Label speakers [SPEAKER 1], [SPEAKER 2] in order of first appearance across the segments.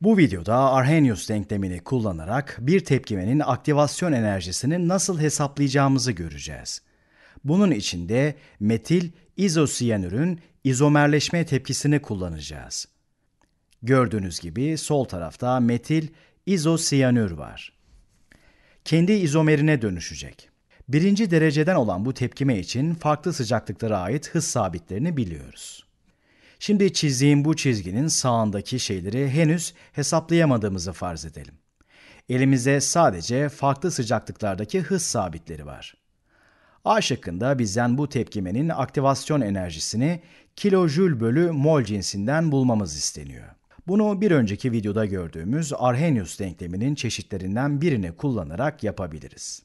[SPEAKER 1] Bu videoda Arrhenius denklemini kullanarak bir tepkimenin aktivasyon enerjisini nasıl hesaplayacağımızı göreceğiz. Bunun için de metil izosiyanürün izomerleşme tepkisini kullanacağız. Gördüğünüz gibi sol tarafta metil izosiyanür var. Kendi izomerine dönüşecek. Birinci dereceden olan bu tepkime için farklı sıcaklıklara ait hız sabitlerini biliyoruz. Şimdi çizdiğim bu çizginin sağındaki şeyleri henüz hesaplayamadığımızı farz edelim. Elimizde sadece farklı sıcaklıklardaki hız sabitleri var. A şıkkında bizden bu tepkimenin aktivasyon enerjisini kilojül bölü mol cinsinden bulmamız isteniyor. Bunu bir önceki videoda gördüğümüz Arrhenius denkleminin çeşitlerinden birini kullanarak yapabiliriz.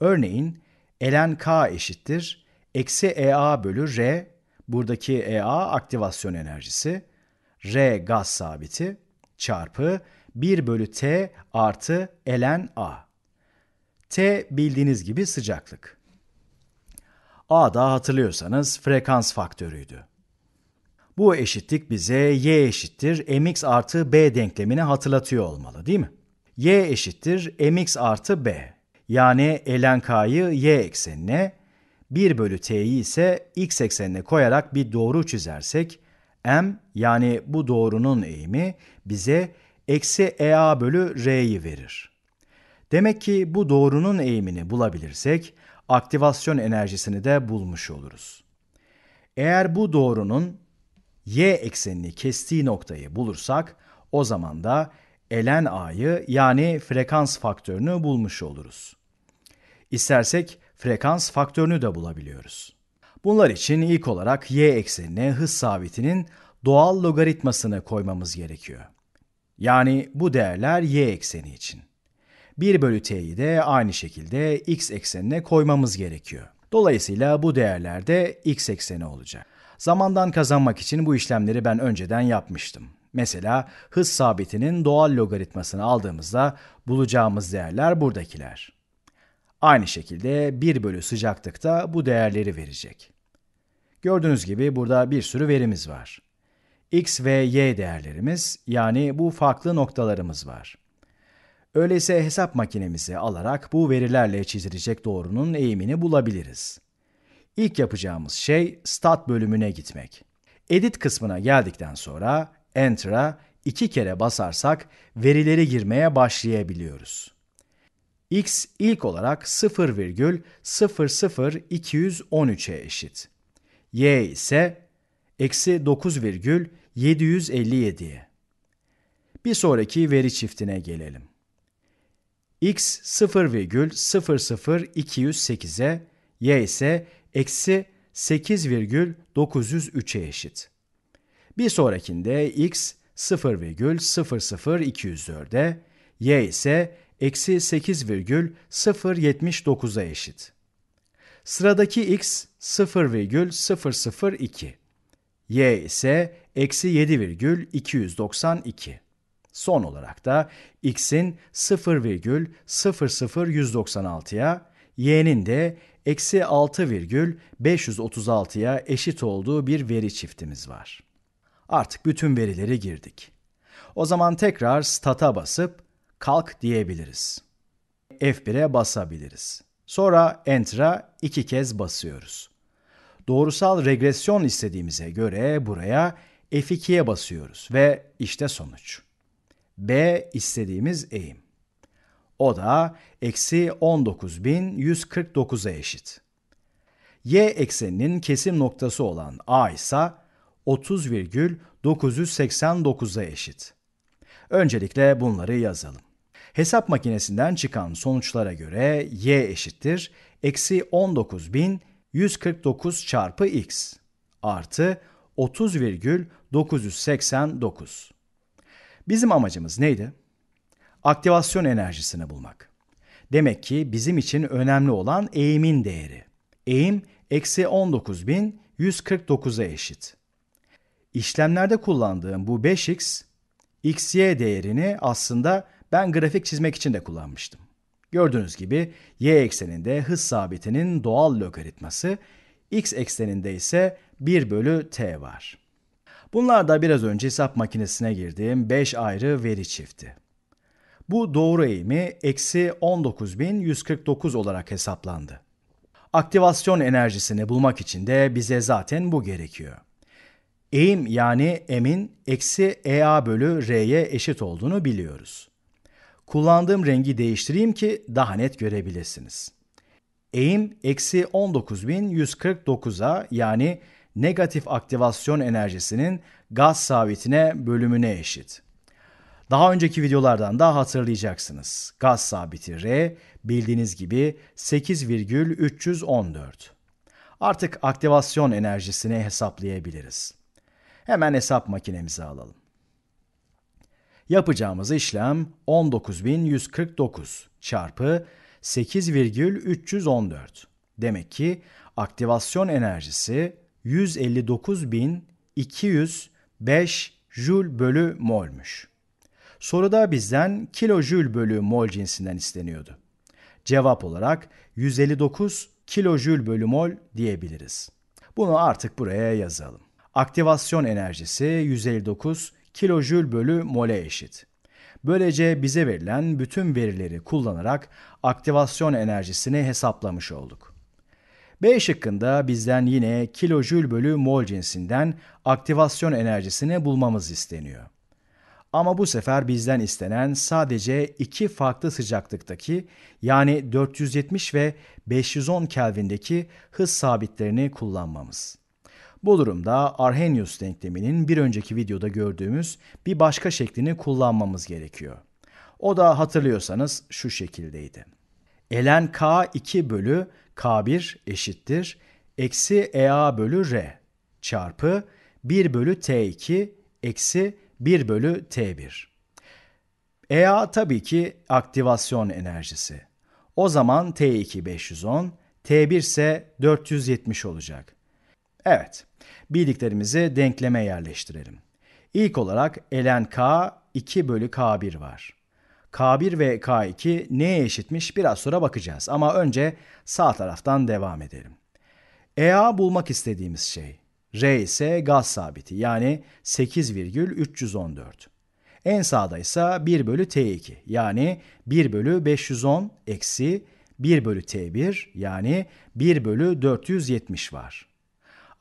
[SPEAKER 1] Örneğin ln k eşittir eksi ea bölü r Buradaki EA aktivasyon enerjisi, R gaz sabiti çarpı 1 bölü T artı ln A. T bildiğiniz gibi sıcaklık. A da hatırlıyorsanız frekans faktörüydü. Bu eşitlik bize y eşittir mx artı b denklemini hatırlatıyor olmalı değil mi? y eşittir mx artı b. Yani ln k'yı y eksenine, 1 bölü t'yi ise x eksenine koyarak bir doğru çizersek m yani bu doğrunun eğimi bize eksi ea bölü r'yi verir. Demek ki bu doğrunun eğimini bulabilirsek aktivasyon enerjisini de bulmuş oluruz. Eğer bu doğrunun y eksenini kestiği noktayı bulursak o zaman da ln a'yı yani frekans faktörünü bulmuş oluruz. İstersek frekans faktörünü de bulabiliyoruz. Bunlar için ilk olarak y eksenine hız sabitinin doğal logaritmasını koymamız gerekiyor. Yani bu değerler y ekseni için. 1 bölü t'yi de aynı şekilde x eksenine koymamız gerekiyor. Dolayısıyla bu değerler de x ekseni olacak. Zamandan kazanmak için bu işlemleri ben önceden yapmıştım. Mesela hız sabitinin doğal logaritmasını aldığımızda bulacağımız değerler buradakiler. Aynı şekilde 1 bölü sıcaklıkta bu değerleri verecek. Gördüğünüz gibi burada bir sürü verimiz var. X ve Y değerlerimiz yani bu farklı noktalarımız var. Öyleyse hesap makinemizi alarak bu verilerle çizilecek doğrunun eğimini bulabiliriz. İlk yapacağımız şey stat bölümüne gitmek. Edit kısmına geldikten sonra Enter'a iki kere basarsak verileri girmeye başlayabiliyoruz x ilk olarak 0,00213'e eşit. y ise eksi 9,757'ye. Bir sonraki veri çiftine gelelim. x 0,00208'e, y ise eksi 8,903'e eşit. Bir sonrakinde x 0,00204'e, y ise eksi 8,079'a eşit. Sıradaki x 0,002. y ise eksi 7,292. Son olarak da x'in 0,00196'ya, y'nin de eksi 6,536'ya eşit olduğu bir veri çiftimiz var. Artık bütün verileri girdik. O zaman tekrar stat'a basıp kalk diyebiliriz. F1'e basabiliriz. Sonra Enter'a iki kez basıyoruz. Doğrusal regresyon istediğimize göre buraya F2'ye basıyoruz ve işte sonuç. B istediğimiz eğim. O da eksi 19.149'a eşit. Y ekseninin kesim noktası olan A ise 30,989'a eşit. Öncelikle bunları yazalım. Hesap makinesinden çıkan sonuçlara göre y eşittir eksi 19.149 çarpı x artı 30,989. Bizim amacımız neydi? Aktivasyon enerjisini bulmak. Demek ki bizim için önemli olan eğimin değeri. Eğim eksi 19.149'a eşit. İşlemlerde kullandığım bu 5x, xy değerini aslında ben grafik çizmek için de kullanmıştım. Gördüğünüz gibi y ekseninde hız sabitinin doğal logaritması, x ekseninde ise 1 bölü t var. Bunlar da biraz önce hesap makinesine girdiğim 5 ayrı veri çifti. Bu doğru eğimi eksi 19.149 olarak hesaplandı. Aktivasyon enerjisini bulmak için de bize zaten bu gerekiyor. Eğim yani M'in eksi EA bölü R'ye eşit olduğunu biliyoruz. Kullandığım rengi değiştireyim ki daha net görebilirsiniz. Eğim eksi 19.149'a yani negatif aktivasyon enerjisinin gaz sabitine bölümüne eşit. Daha önceki videolardan da hatırlayacaksınız. Gaz sabiti R bildiğiniz gibi 8,314. Artık aktivasyon enerjisini hesaplayabiliriz. Hemen hesap makinemizi alalım. Yapacağımız işlem 19149 çarpı 8,314. Demek ki aktivasyon enerjisi 159.205 jül bölü molmuş. Soruda bizden kilojül bölü mol cinsinden isteniyordu. Cevap olarak 159 kilojül bölü mol diyebiliriz. Bunu artık buraya yazalım. Aktivasyon enerjisi 159 kilojül bölü mole eşit. Böylece bize verilen bütün verileri kullanarak aktivasyon enerjisini hesaplamış olduk. B şıkkında bizden yine kilojül bölü mol cinsinden aktivasyon enerjisini bulmamız isteniyor. Ama bu sefer bizden istenen sadece iki farklı sıcaklıktaki yani 470 ve 510 Kelvin'deki hız sabitlerini kullanmamız. Bu durumda Arrhenius denkleminin bir önceki videoda gördüğümüz bir başka şeklini kullanmamız gerekiyor. O da hatırlıyorsanız şu şekildeydi. ln k2 bölü k1 eşittir eksi ea bölü r çarpı 1 bölü t2 eksi 1 bölü t1. EA tabii ki aktivasyon enerjisi. O zaman T2 510, T1 ise 470 olacak. Evet, bildiklerimizi denkleme yerleştirelim. İlk olarak ln k 2 bölü k1 var. K1 ve K2 neye eşitmiş biraz sonra bakacağız ama önce sağ taraftan devam edelim. EA bulmak istediğimiz şey. R ise gaz sabiti yani 8,314. En sağda ise 1 bölü T2 yani 1 bölü 510 eksi 1 bölü T1 yani 1 bölü 470 var.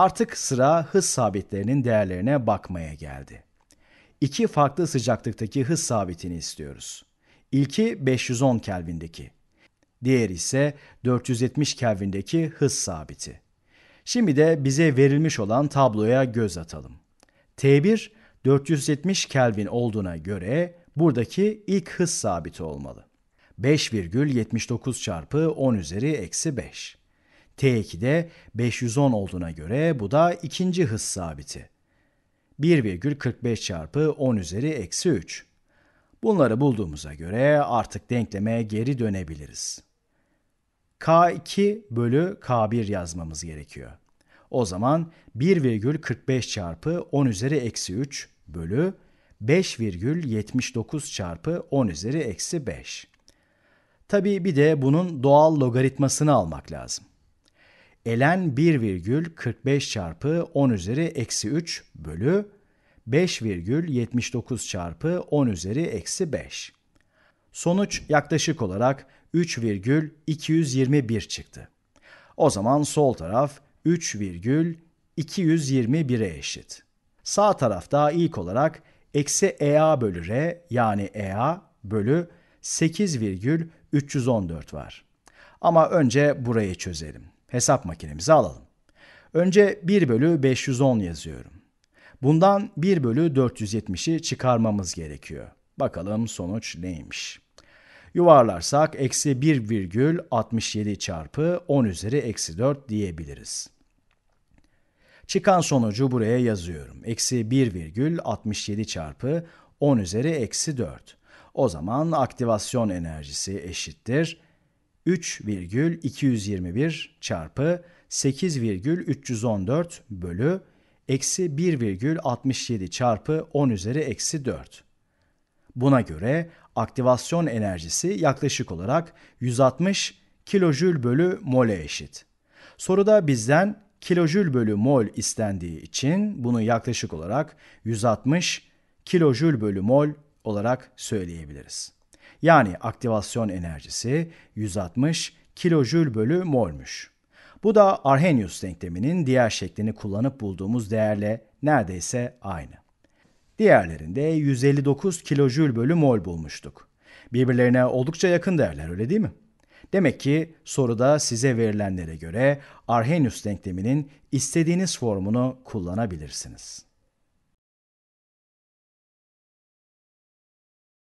[SPEAKER 1] Artık sıra hız sabitlerinin değerlerine bakmaya geldi. İki farklı sıcaklıktaki hız sabitini istiyoruz. İlki 510 Kelvin'deki. Diğeri ise 470 Kelvin'deki hız sabiti. Şimdi de bize verilmiş olan tabloya göz atalım. T1 470 Kelvin olduğuna göre buradaki ilk hız sabiti olmalı. 5,79 çarpı 10 üzeri eksi 5. T2'de 510 olduğuna göre bu da ikinci hız sabiti. 1,45 çarpı 10 üzeri eksi 3. Bunları bulduğumuza göre artık denkleme geri dönebiliriz. K2 bölü K1 yazmamız gerekiyor. O zaman 1,45 çarpı 10 üzeri eksi 3 bölü 5,79 çarpı 10 üzeri eksi 5. Tabii bir de bunun doğal logaritmasını almak lazım elen 1,45 çarpı 10 üzeri eksi 3 bölü 5,79 çarpı 10 üzeri eksi 5. Sonuç yaklaşık olarak 3,221 çıktı. O zaman sol taraf 3,221'e eşit. Sağ tarafta ilk olarak eksi EA bölü R yani EA bölü 8,314 var. Ama önce burayı çözelim. Hesap makinemizi alalım. Önce 1 bölü 510 yazıyorum. Bundan 1 bölü 470'i çıkarmamız gerekiyor. Bakalım sonuç neymiş? Yuvarlarsak eksi 1,67 çarpı 10 üzeri eksi 4 diyebiliriz. Çıkan sonucu buraya yazıyorum. Eksi 1,67 çarpı 10 üzeri eksi 4. O zaman aktivasyon enerjisi eşittir 3,221 çarpı 8,314 bölü eksi 1,67 çarpı 10 üzeri eksi 4. Buna göre aktivasyon enerjisi yaklaşık olarak 160 kilojül bölü mole eşit. Soruda bizden kilojül bölü mol istendiği için bunu yaklaşık olarak 160 kilojül bölü mol olarak söyleyebiliriz. Yani aktivasyon enerjisi 160 kilojül bölü molmuş. Bu da Arrhenius denkleminin diğer şeklini kullanıp bulduğumuz değerle neredeyse aynı. Diğerlerinde 159 kilojül bölü mol bulmuştuk. Birbirlerine oldukça yakın değerler öyle değil mi? Demek ki soruda size verilenlere göre Arrhenius denkleminin istediğiniz formunu kullanabilirsiniz.